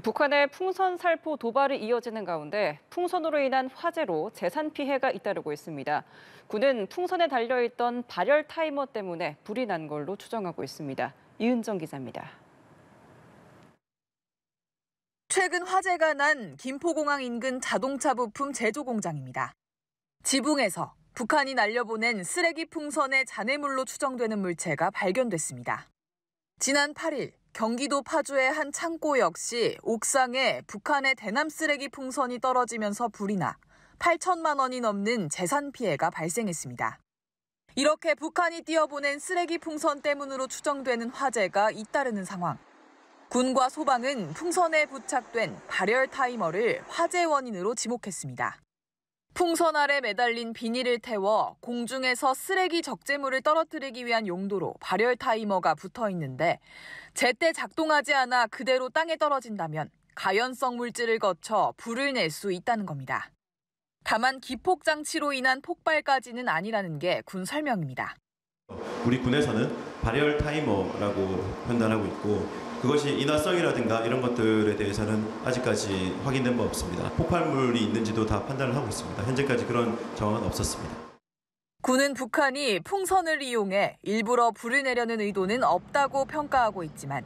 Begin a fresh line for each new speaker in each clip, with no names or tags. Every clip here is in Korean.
북한의 풍선 살포 도발이 이어지는 가운데 풍선으로 인한 화재로 재산 피해가 잇따르고 있습니다. 군은 풍선에 달려있던 발열 타이머 때문에 불이 난 걸로 추정하고 있습니다. 이은정 기자입니다.
최근 화재가 난 김포공항 인근 자동차 부품 제조 공장입니다. 지붕에서 북한이 날려보낸 쓰레기 풍선의 잔해물로 추정되는 물체가 발견됐습니다. 지난 8일 경기도 파주의 한 창고 역시 옥상에 북한의 대남 쓰레기 풍선이 떨어지면서 불이 나 8천만 원이 넘는 재산 피해가 발생했습니다. 이렇게 북한이 띄어보낸 쓰레기 풍선 때문으로 추정되는 화재가 잇따르는 상황. 군과 소방은 풍선에 부착된 발열 타이머를 화재 원인으로 지목했습니다. 풍선 아래 매달린 비닐을 태워 공중에서 쓰레기 적재물을 떨어뜨리기 위한 용도로 발열 타이머가 붙어 있는데 제때 작동하지 않아 그대로 땅에 떨어진다면 가연성 물질을 거쳐 불을 낼 수 있다는 겁니다. 다만 기폭 장치로 인한 폭발까지는 아니라는 게 군 설명입니다.
우리 군에서는 발열 타이머라고 판단하고 있고 그것이 인화성이라든가 이런 것들에 대해서는 아직까지 확인된 바 없습니다. 폭발물이 있는지도 다 판단을 하고 있습니다. 현재까지 그런 정황은 없었습니다.
군은 북한이 풍선을 이용해 일부러 불을 내려는 의도는 없다고 평가하고 있지만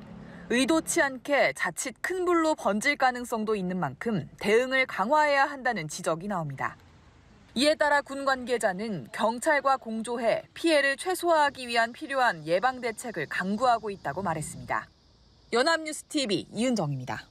의도치 않게 자칫 큰 불로 번질 가능성도 있는 만큼 대응을 강화해야 한다는 지적이 나옵니다. 이에 따라 군 관계자는 경찰과 공조해 피해를 최소화하기 위한 필요한 예방 대책을 강구하고 있다고 말했습니다. 연합뉴스 TV 이은정입니다.